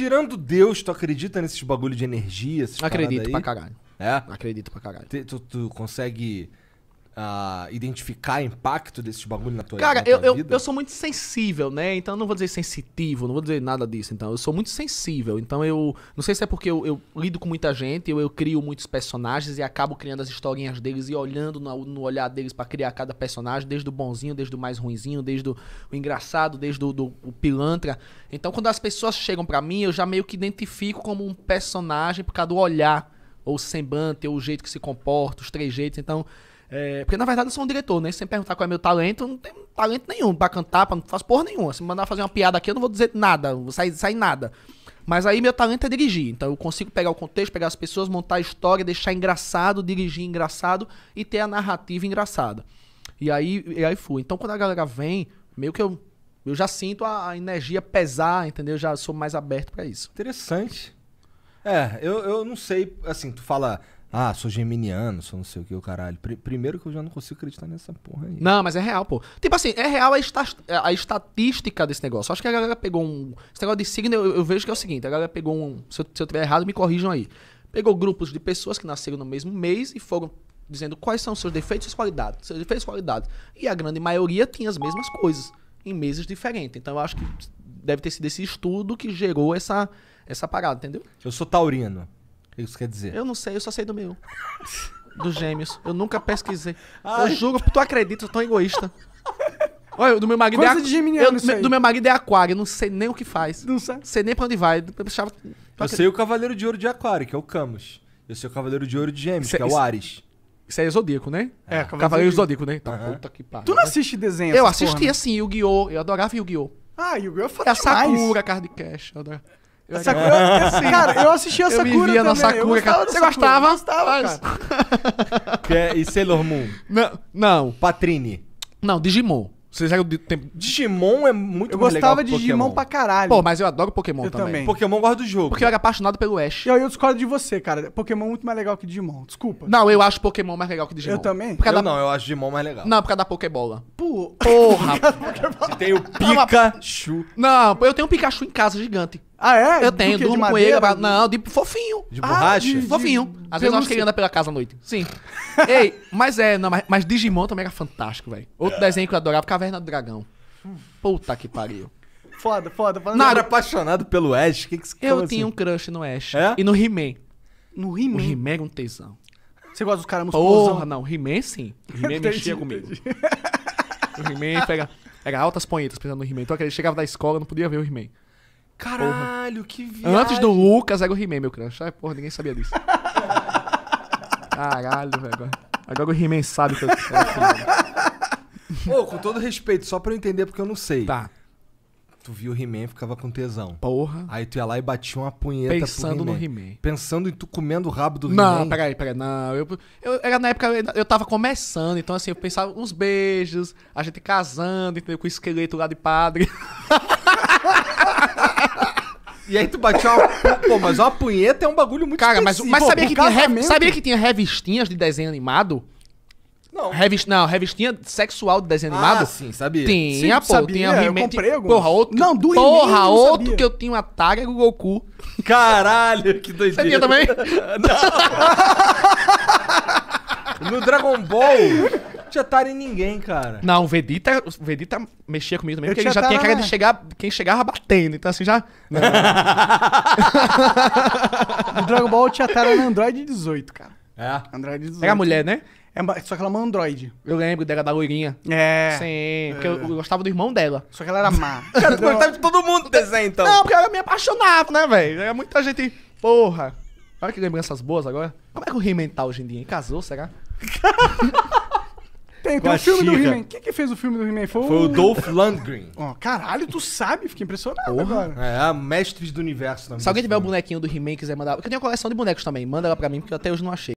Tirando Deus, tu acredita nesses bagulho de energia? Acredito pra caralho. É? Acredito pra caralho. Tu, tu consegue uh, identificar impacto desse bagulho na tua, Cara, na tua eu, vida? eu, eu sou muito sensível, né? Então eu não vou dizer sensitivo, não vou dizer nada disso. Então, eu sou muito sensível. Então eu. Não sei se é porque eu, eu lido com muita gente, eu, eu crio muitos personagens e acabo criando as historinhas deles e olhando no, no olhar deles para criar cada personagem, desde o bonzinho, desde o mais ruinzinho, desde o, o engraçado, desde o, do, o pilantra. Então, quando as pessoas chegam para mim, eu já meio que identifico como um personagem por causa do olhar ou semblante, ou o jeito que se comporta, os três jeitos. Então, é, porque na verdade eu sou um diretor, né? Sem perguntar qual é meu talento, eu não tenho talento nenhum pra cantar, pra, não faço porra nenhuma. Se me mandar fazer uma piada aqui, eu não vou dizer nada, não vou sair, sair nada. Mas aí meu talento é dirigir. Então eu consigo pegar o contexto, pegar as pessoas, montar a história, deixar engraçado, dirigir engraçado e ter a narrativa engraçada. E aí, e aí fui. Então quando a galera vem, meio que eu eu já sinto a, energia pesar, entendeu? Eu já sou mais aberto para isso. Interessante. É, eu, eu não sei, assim, tu fala ah, sou geminiano, sou não sei o que, o caralho. Pr primeiro que eu já não consigo acreditar nessa porra aí. Não, mas é real, pô. Tipo assim, é real a, esta é, a estatística desse negócio. Acho que a galera pegou um. Esse negócio de signo, eu, eu vejo que é o seguinte: a galera pegou um. Se eu, se eu tiver errado, me corrijam aí. Pegou grupos de pessoas que nasceram no mesmo mês e foram dizendo quais são seus defeitos e suas qualidades. Seus defeitos e qualidades. E a grande maioria tinha as mesmas coisas, em meses diferentes. Então eu acho que deve ter sido esse estudo que gerou essa, essa parada, entendeu? Eu sou taurino isso quer dizer? Eu não sei, eu só sei do meu. Dos gêmeos. Eu nunca pesquisei. Ai. Eu juro, tu acredita, eu tô egoísta. Olha, do meu marido Coisa é, de eu, Do meu marido é aquário, eu não sei nem o que faz. Não sei. Sei nem pra onde vai. Eu, achava... eu sei o Cavaleiro de Ouro de Aquário, que é o Camus. Eu sei o Cavaleiro de Ouro de Gêmeos, é- que é o Ares. Isso aí é Zodíaco, né? É, é, Cavaleiro, Cavaleiro Zodíaco, né? Tá, uhum. puta que pariu. Tu não assiste desenho Eu assistia, assim, Yu-Gi-Oh! Eu adorava Yu-Gi-Oh! Ah, Yu-Gi-Oh! é foda É a Sakura, Card Cash. Eu adorava. Eu Sakura, é assim, cara, eu assistia a Sakura. Eu vivia na Sakura. Gostava Você gostava? Eu gostava, cara. Que é, e Sailor Moon? Não, não. Patrine. Não, Digimon. Vocês sabe do tempo. Digimon é muito Eu gostava legal de Digimon pra caralho. Pô, mas eu adoro Pokémon eu também. também. Pokémon gosta do jogo. Porque eu era apaixonado pelo Ash. E aí eu discordo de você, cara. Pokémon é muito mais legal que Digimon. Desculpa. Não, eu acho Pokémon mais legal que Digimon. Eu também? Por causa Eu da- não, eu acho Digimon mais legal. Não, por causa da Pokébola. Pô, Porra. Tem o Pikachu. Não, eu tenho um Pikachu em casa gigante. Ah, é? Eu tenho, durmo com ele. Não, de fofinho. De ah, borracha? Ah, de, fofinho. De, Às vezes eu acho que ele anda pela casa à noite. Sim. Ei, mas é, não, mas, mas, Digimon também era fantástico, velho. Outro é. desenho que eu adorava, Caverna do Dragão. Puta que pariu. Foda, foda. foda. Não, era apaixonado pelo Ash. Que que você eu tinha assim? um crush no Ash. É? E no He-Man. No He-Man? O He-Man era um tesão. Você gosta dos caras musculosos? Porra, não. He-Man sim. He-Man mexia comigo. o He-Man pega... Era altas ponhetas pensando no He-Man. Então, ele chegava da escola, não podia ver o He-Man. Caralho, porra. que viagem. Antes do Lucas, era o He-Man, meu crush. Ai, porra, ninguém sabia disso. Caralho, velho. Agora o He-Man sabe que eu... Pô, assim, com todo respeito, só pra eu entender, porque eu não sei. Tá. Tu viu o He-Man ficava com tesão. Porra. Aí tu ia lá e batia uma punheta Pensando He no He-Man. Pensando em tu comendo o rabo do He-Man. Não, peraí, peraí. Não, eu, eu, era na época, eu tava começando, então assim, eu pensava uns beijos, a gente casando, entendeu? Com o esqueleto lá de padre. E aí tu bateu uma... Pô, mas uma punheta é um bagulho muito Cara, mas, mas sabia, que tinha rev... sabia que tinha revistinhas de desenho animado? Não. Revist, não, revistinha sexual de desenho ah, animado? sim, sabia. Tinha, sim, pô, sabia. tinha Eu comprei alguns. Porra, outro, não, do porra, outro sabia. que eu tinha um Atari o Goku. Caralho, que doideira. Você tinha também? não. No Dragon Ball tinha tara ninguém, cara. Não, o Vedita o Vedita mexia comigo também, Eu porque ele já tinha cara de chegar, quem chegava batendo. Então assim, já. No Dragon Ball eu tinha no Android 18, cara. É. Android 18. é a mulher, né? É, só que ela é uma Android. Eu lembro dela da loirinha. É. Sim, porque eu, é. eu gostava do irmão dela. Só que ela era má. Cara, tu gostava de todo mundo do desenho, então. Não, porque ela me apaixonava né, velho? Era muita gente. Porra. Olha que lembranças boas agora. Como é que o He-Man tá hoje em dia? Casou, será? tem o um filme do He-Man. Quem que fez o filme do He-Man? Foi, Foi o Dolph Lundgren. caralho, tu sabe? Fiquei impressionado Porra. agora. É, a Mestres do Universo. também. Se alguém tiver o bonequinho do He-Man e quiser mandar... Porque eu tenho uma coleção de bonecos também. Manda lá pra mim, porque até hoje não achei.